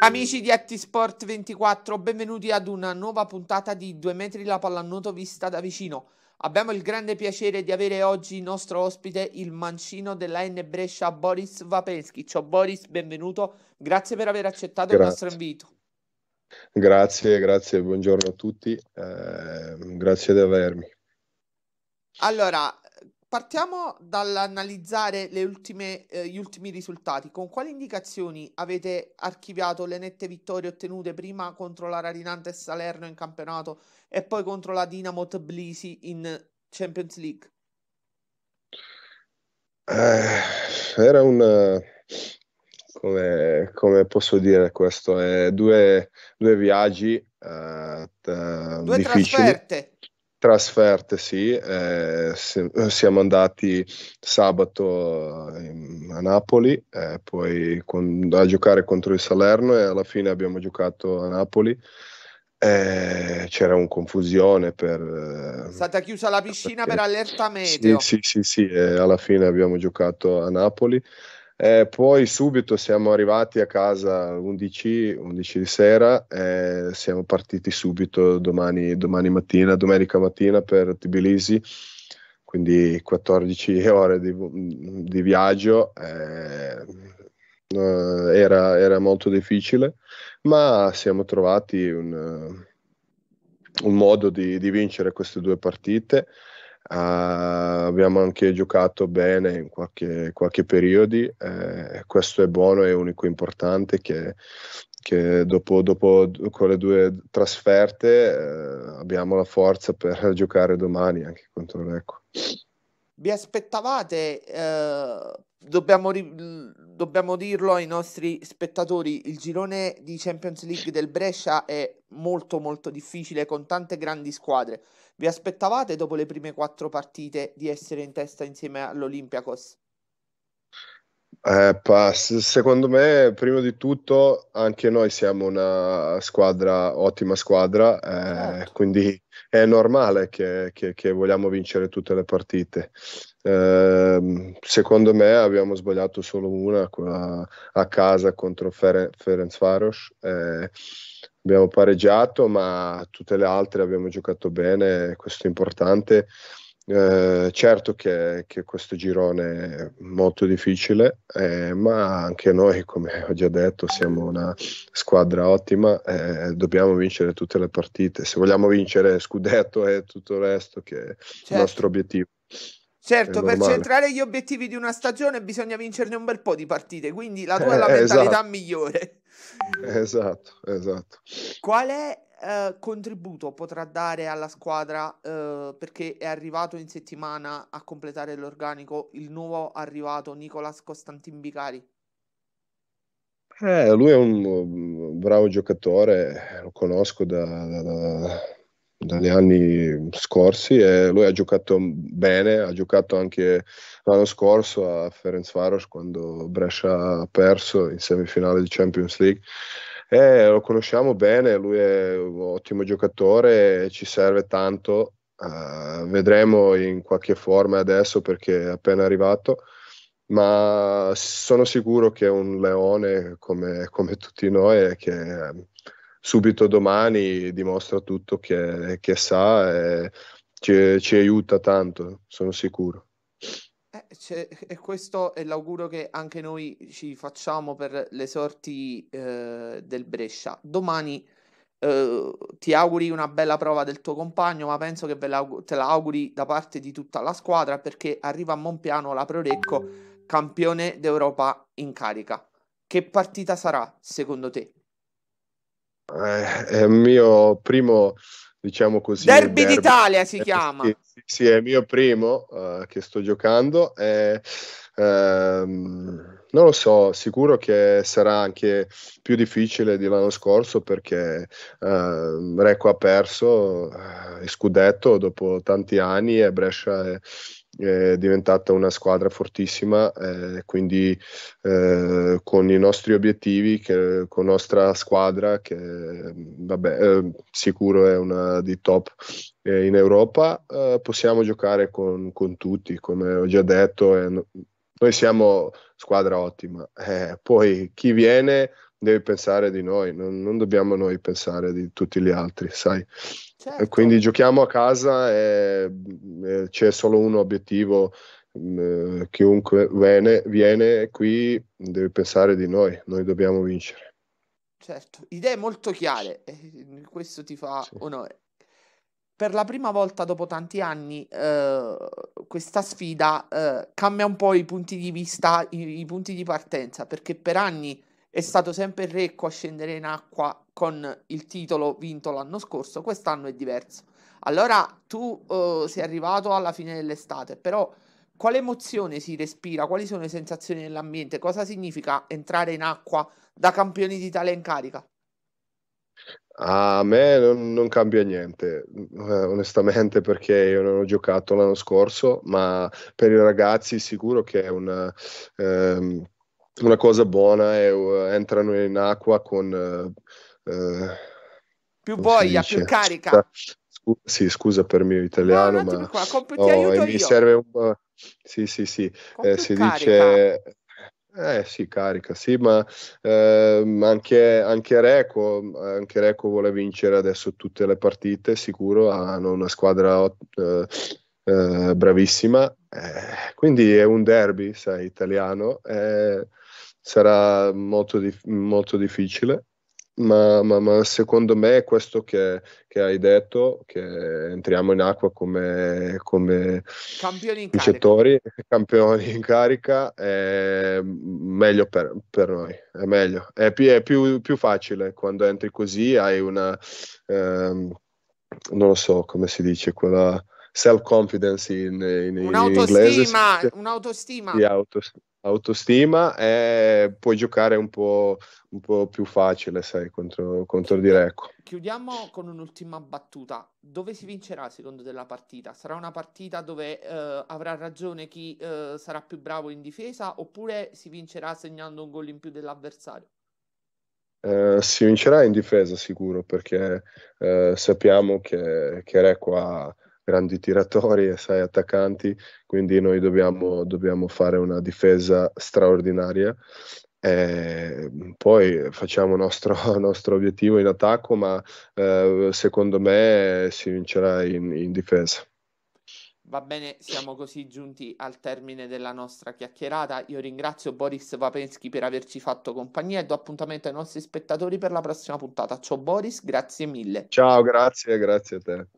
Amici di Attisport 24, benvenuti ad una nuova puntata di Due metri la pallanuoto vista da vicino. Abbiamo il grande piacere di avere oggi il nostro ospite, il mancino della N Brescia, Boris Vapelski. Ciao Boris, benvenuto, grazie per aver accettato grazie. il nostro invito. Grazie, grazie, buongiorno a tutti, eh, grazie di avermi. Allora, Partiamo dall'analizzare ultime, eh, gli ultimi risultati. Con quali indicazioni avete archiviato le nette vittorie ottenute prima contro la Rarinante Salerno in campionato e poi contro la Dinamo Tbilisi in Champions League? Eh, era un... Come, come, posso dire questo? È eh, due, due, viaggi eh, due difficili. trasferte Trasferte sì, eh, siamo andati sabato a Napoli, eh, poi con, a giocare contro il Salerno e alla fine abbiamo giocato a Napoli. Eh, c'era un confusione per... È stata chiusa la piscina perché, per allerta meteo. Sì, sì, sì, sì alla fine abbiamo giocato a Napoli eh, poi subito siamo arrivati a casa 11, 11 di sera, eh, siamo partiti subito domani, domani, mattina, domenica mattina per Tbilisi, quindi 14 ore di, di viaggio. Eh, eh, era, era, molto difficile, ma siamo trovati un, un modo di, di vincere queste due partite. Uh, abbiamo anche giocato bene in qualche, qualche periodi, eh, questo è buono e unico importante che, che dopo, dopo, con due trasferte eh, abbiamo la forza per giocare domani anche contro l'Ecco. Vi aspettavate eh, Dobbiamo, dobbiamo, dirlo ai nostri spettatori, il girone di Champions League del Brescia è molto molto difficile con tante grandi squadre. Vi aspettavate dopo le prime quattro partite di essere in testa insieme all'Olympiakos? Eh, pass. Secondo me, prima di tutto, anche noi siamo una squadra, ottima squadra, eh, certo. quindi è normale che, che, che, vogliamo vincere tutte le partite. Eh, secondo me abbiamo sbagliato solo una a, a casa contro Fer- Ferencvaros. Eh, abbiamo pareggiato, ma tutte le altre abbiamo giocato bene, questo è importante. Eh, certo che, che, questo girone è molto difficile, eh, ma anche noi, come ho già detto, siamo una squadra ottima, eh, dobbiamo vincere tutte le partite. Se vogliamo vincere Scudetto e tutto il resto, che certo. è il certo. nostro obiettivo. Certo, per centrare gli obiettivi di una stagione bisogna vincerne un bel po' di partite, quindi la tua è eh, la esatto. mentalità migliore. Esatto, esatto. Qual è eh, contributo potrà dare alla squadra eh, perché è arrivato in settimana a completare l'organico il nuovo arrivato Nicolas Costantin Bicari? Eh, lui è un bravo giocatore, lo conosco da, da, da, dagli anni scorsi e lui ha giocato bene, ha giocato anche l'anno scorso a Ferenc Ferencvaros quando Brescia ha perso in semifinale di Champions League eh, lo conosciamo bene, lui è un ottimo giocatore, ci serve tanto, uh, vedremo in qualche forma adesso perché è appena arrivato, ma sono sicuro che è un leone come, come tutti noi e che eh, subito domani dimostra tutto che, che sa e ci, ci aiuta tanto, sono sicuro. Eh, e questo è l'augurio che anche noi ci facciamo per le sorti eh, del Brescia. Domani eh, ti auguri una bella prova del tuo compagno, ma penso che te la auguri da parte di tutta la squadra perché arriva a Monpiano la Prorecco, campione d'Europa in carica. Che partita sarà secondo te? Eh, è il mio primo diciamo così. Derby, derby. d'Italia si eh, chiama. Sì, sì, sì, è il mio primo uh, che sto giocando. E, um, non lo so, sicuro che sarà anche più difficile di l'anno scorso perché uh, Reco ha perso uh, eh, il scudetto dopo tanti anni e Brescia è è diventata una squadra fortissima, eh, quindi eh, con i nostri obiettivi, che, con la nostra squadra, che vabbè, eh, sicuro è una di top eh, in Europa, eh, possiamo giocare con, con, tutti, come ho già detto, no, noi siamo squadra ottima. Eh, poi chi viene deve pensare di noi, non, non, dobbiamo noi pensare di tutti gli altri, sai. Certo. Quindi giochiamo a casa e, e c'è solo un obiettivo, mm, eh, chiunque viene, viene qui deve pensare di noi, noi dobbiamo vincere. Certo, idee molto chiare, eh, questo ti fa sì. onore. Per la prima volta dopo tanti anni eh, questa sfida eh, cambia un po' i punti di vista, i, i punti di partenza, perché per anni è stato sempre il Recco a scendere in acqua con il titolo vinto l'anno scorso, quest'anno è diverso. Allora tu uh, sei arrivato alla fine dell'estate, però quale emozione si respira? Quali sono le sensazioni nell'ambiente? Cosa significa entrare in acqua da campioni d'Italia in carica? A me non, non cambia niente, eh, onestamente, perché io non ho giocato l'anno scorso, ma per i ragazzi sicuro che è un... Ehm, una cosa buona è uh, entrano in acqua con uh, più voglia, più carica. Scusa, sì, scusa per il mio italiano, no, ma qua, comp- oh, mi io. serve un Sì, sì, sì, eh, si carica. dice eh sì, carica, sì, ma ehm, anche, anche, Reco, anche Reco vuole vincere adesso tutte le partite, sicuro, hanno una squadra eh, eh, bravissima, quindi è un derby, sai, italiano, sarà molto, dif- molto difficile. Ma, ma, ma, secondo me è questo che, che, hai detto, che entriamo in acqua come, come campioni in vincitori, campioni in carica, è meglio per, per noi, è meglio, è, più, è più, più, facile quando entri così, hai una, ehm, non lo so come si dice, quella self confidence in, in, in un'autostima, Un'autostima. Sì, autostima autostima e puoi giocare un po', un po più facile, sai, contro, contro di Chiudiamo con un'ultima battuta. Dove si vincerà secondo te la partita? Sarà una partita dove eh, avrà ragione chi eh, sarà più bravo in difesa oppure si vincerà segnando un gol in più dell'avversario? Eh, si vincerà in difesa sicuro perché eh, sappiamo che, che Recco ha grandi tiratori e sei attaccanti, quindi noi dobbiamo, dobbiamo fare una difesa straordinaria. Eh, poi facciamo il nostro, nostro, obiettivo in attacco, ma eh, secondo me si vincerà in, in difesa. Va bene, siamo così giunti al termine della nostra chiacchierata. Io ringrazio Boris Vapensky per averci fatto compagnia e do appuntamento ai nostri spettatori per la prossima puntata. Ciao Boris, grazie mille. Ciao, grazie, grazie a te.